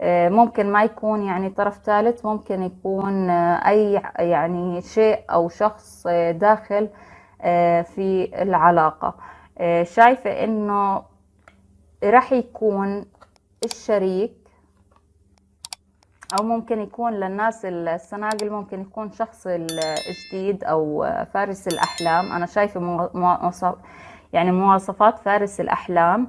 آه، ممكن ما يكون يعني طرف ثالث ممكن يكون آه، أي يعني شيء أو شخص آه، داخل في العلاقة شايفة إنه راح يكون الشريك أو ممكن يكون للناس السناجل ممكن يكون شخص الجديد أو فارس الأحلام أنا شايفة مواصف يعني مواصفات فارس الأحلام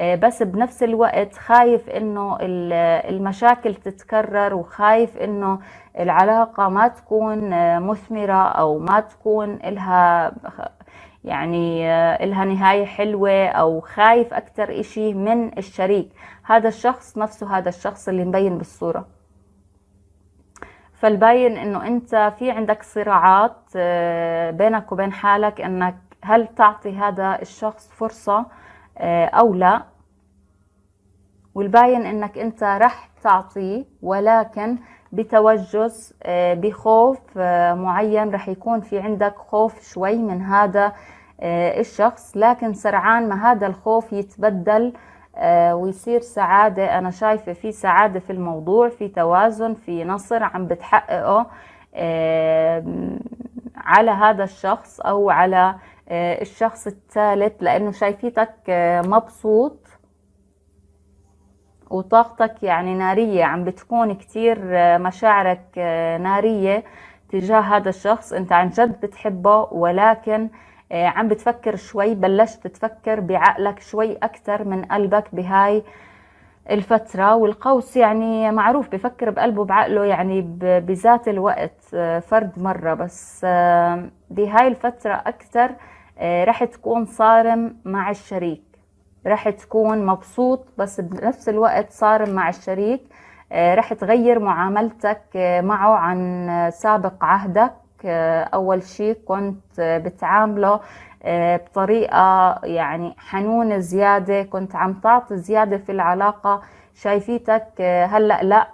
آه، بس بنفس الوقت خايف انه المشاكل تتكرر وخايف انه العلاقة ما تكون آه، مثمرة او ما تكون لها يعني آه، لها نهاية حلوة أو خايف أكتر إشي من الشريك هذا الشخص نفسه هذا الشخص اللي مبين بالصورة فالباين إنه أنت في عندك صراعات بينك وبين حالك إنك هل تعطي هذا الشخص فرصة أو لا والباين انك انت رح تعطيه ولكن بتوجس آه، بخوف آه، معين رح يكون في عندك خوف شوي من هذا آه، الشخص لكن سرعان ما هذا الخوف يتبدل ويصير سعادة أنا شايفة في سعادة في الموضوع في توازن في نصر عم بتحققه على هذا الشخص أو على الشخص الثالث لأنه شايفيتك مبسوط وطاقتك يعني نارية عم بتكون كتير آه، مشاعرك آه، نارية تجاه هذا الشخص انت عن جد بتحبه ولكن آه، عم بتفكر شوي بلشت تفكر بعقلك شوي أكثر من قلبك بهاي الفترة والقوس يعني معروف بفكر بقلبه بعقله يعني بذات الوقت فرد مرة بس بهاي الفترة أكثر رح تكون صارم مع الشريك رح تكون مبسوط بس بنفس الوقت صارم مع الشريك آه، رح تغير معاملتك آه، معه عن سابق عهدك آه، أول شيء كنت بتعامله بطريقة يعني حنونة زيادة كنت عم تعطي زيادة في العلاقة شايفيتك هلأ لا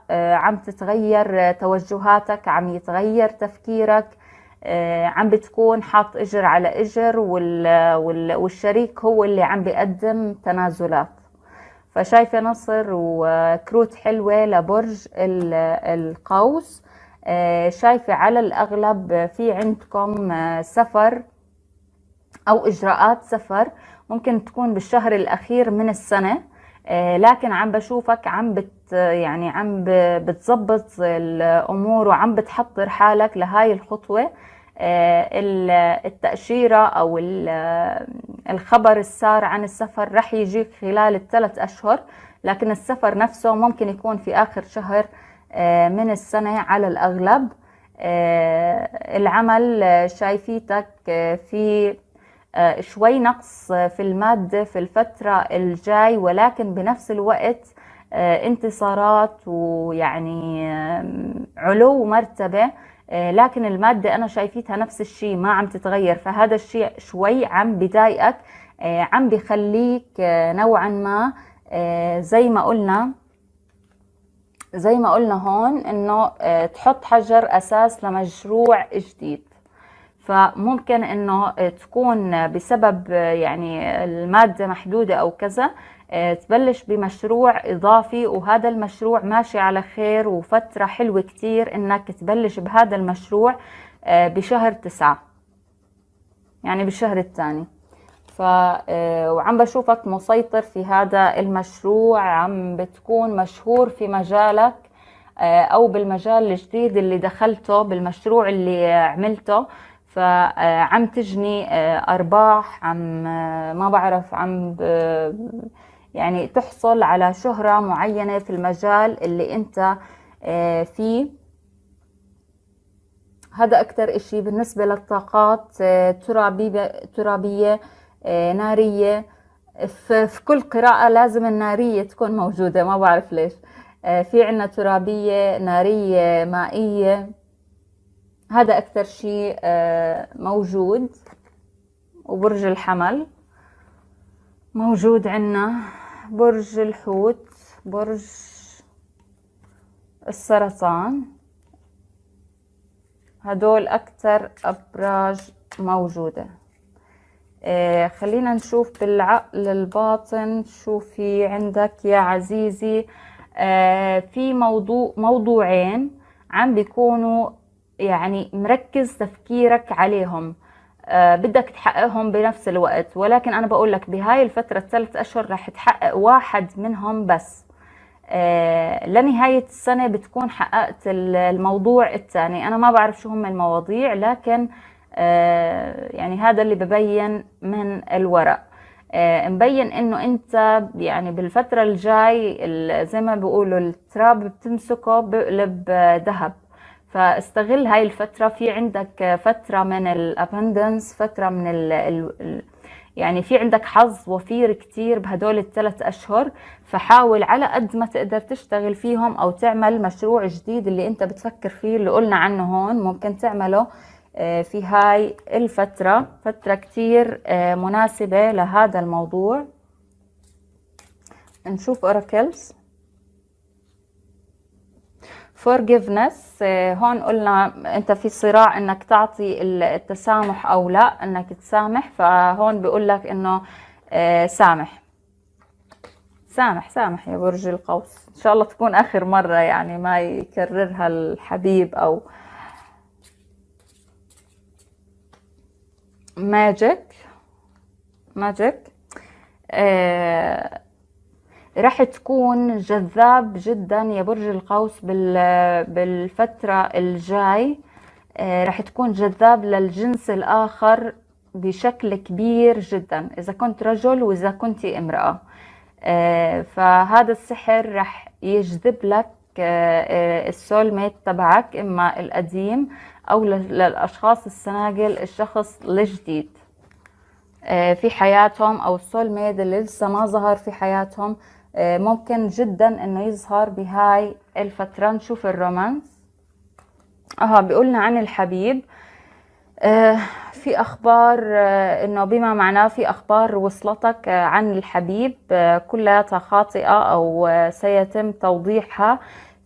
عم تتغير توجهاتك عم يتغير تفكيرك آه، عم بتكون حاط اجر على اجر والشريك هو اللي عم بيقدم تنازلات فشايفة نصر وكروت حلوة لبرج القوس آه، شايفة على الأغلب في عندكم آه، سفر أو إجراءات سفر ممكن تكون بالشهر الأخير من السنة لكن عم بشوفك عم بت بت يعني عم بتظبط الامور وعم بتحضر حالك لهاي الخطوه آه، التأشيرة أو الخبر السار عن السفر رح يجيك خلال الثلاث أشهر لكن السفر نفسه ممكن يكون في آخر شهر آه، من السنة على الأغلب آه، العمل شايفيتك في شوي نقص في المادة في الفترة الجاي ولكن بنفس الوقت آه، انتصارات ويعني علو مرتبة آه، لكن المادة أنا شايفيتها نفس الشيء ما عم تتغير فهذا الشيء شوي عم بضايقك آه، عم بخليك نوعا ما زي ما قلنا زي ما قلنا هون انه تحط حجر اساس لمشروع جديد فممكن انه آه، تكون بسبب آه، يعني الماده محدوده او كذا آه، تبلش بمشروع اضافي وهذا المشروع ماشي على خير وفتره حلوه كتير انك تبلش بهذا المشروع بشهر تسعة يعني بالشهر الثاني ف وعم بشوفك مسيطر في هذا المشروع عم بتكون مشهور في مجالك او بالمجال الجديد اللي دخلته بالمشروع اللي عملته فعم تجني آه، ارباح عم آه، ما بعرف عم يعني تحصل على شهره معينه في المجال اللي انت آه، فيه هذا اكثر اشي بالنسبه للطاقات ترابيه ترابيه ناريه في كل قراءه لازم الناريه تكون موجوده ما بعرف ليش في عنا ترابيه ناريه مائيه هذا أكثر شيء آه، موجود وبرج الحمل موجود عنا برج الحوت برج السرطان هدول أكثر أبراج موجودة آه خلينا نشوف بالعقل الباطن شو في عندك يا عزيزي آه في موضوع موضوعين عم بيكونوا يعني مركز تفكيرك عليهم آه، بدك تحققهم بنفس الوقت ولكن أنا بقول لك بهاي الفترة الثلاث أشهر راح تحقق واحد منهم بس آه، لنهاية السنة بتكون حققت الموضوع الثاني أنا ما بعرف شو هم المواضيع لكن آه، يعني هذا اللي ببين من الورق مبين انه انت يعني بالفترة الجاي زي ما بيقولوا التراب بتمسكه بقلب ذهب فاستغل هاي الفترة في عندك فترة من الابندنس فترة من الـ ال يعني في عندك حظ وفير كتير بهدول الثلاث أشهر فحاول على قد ما تقدر تشتغل فيهم أو تعمل مشروع جديد اللي أنت بتفكر فيه اللي قلنا عنه هون ممكن تعمله آه، في هاي الفترة فترة كتير آه، مناسبة لهذا الموضوع نشوف أوراكلز forgiveness آه، هون قلنا انت في صراع انك تعطي التسامح او لا انك تسامح فهون بقول لك انه آه، سامح سامح سامح يا برج القوس ان شاء الله تكون اخر مرة يعني ما يكررها الحبيب او ماجيك ماجيك آه رح تكون جذاب جدا يا برج القوس بالفترة الجاي آه، رح تكون جذاب للجنس الآخر بشكل كبير جدا إذا كنت رجل وإذا كنت امرأة آه، فهذا السحر رح يجذب لك آه، السول ميت تبعك إما القديم أو للأشخاص السناجل الشخص الجديد في حياتهم أو السول ميد اللي لسه ما ظهر في حياتهم آه، ممكن جدا انه يظهر بهاي الفترة نشوف الرومانس اها بيقولنا عن الحبيب آه، في اخبار آه، انه بما معناه في اخبار وصلتك عن الحبيب كلها خاطئه او سيتم توضيحها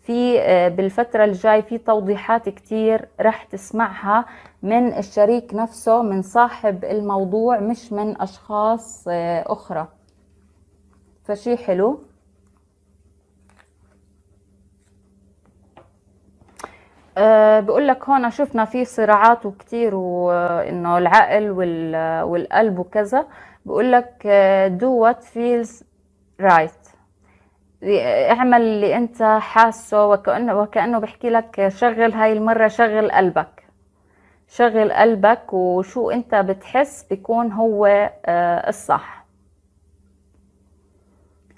في بالفتره الجاي في توضيحات كتير رح تسمعها من الشريك نفسه من صاحب الموضوع مش من اشخاص اخرى فشي حلو أه بقول لك هون شفنا في صراعات وكتير وانه العقل والقلب وكذا بقول لك دو وات فيلز رايت اعمل اللي انت حاسه وكأنه, وكأنه بحكي لك شغل هاي المرة شغل قلبك شغل قلبك وشو انت بتحس بيكون هو أه، الصح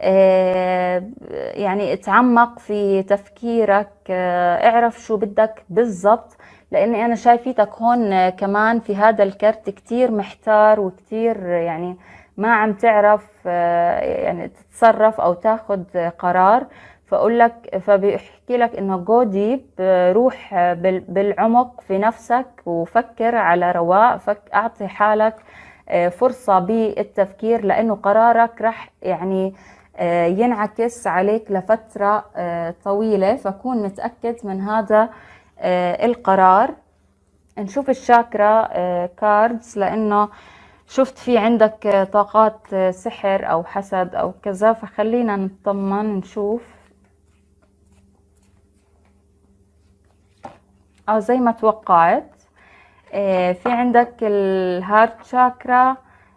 آه، يعني اتعمق في تفكيرك آه، اعرف شو بدك بالضبط لاني انا شايفيتك هون كمان في هذا الكرت كتير محتار وكتير يعني ما عم تعرف آه، يعني تتصرف او تاخذ قرار فاقول لك فبيحكي لك انه جو ديب روح بالعمق في نفسك وفكر على رواق فك اعطي حالك فرصه بالتفكير لانه قرارك راح يعني آه، ينعكس عليك لفترة آه، طويلة فكون متأكد من هذا آه، القرار نشوف الشاكرا كاردز لأنه شفت في عندك طاقات سحر أو حسد أو كذا فخلينا نطمن نشوف أو زي ما توقعت في عندك الهارت شاكرا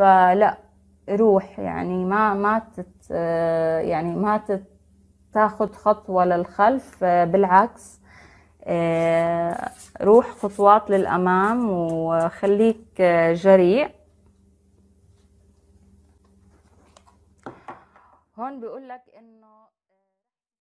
فلا روح يعني ما ما تت يعني ما تت تاخذ خطوة للخلف بالعكس روح خطوات للأمام وخليك جريء هون بيقول لك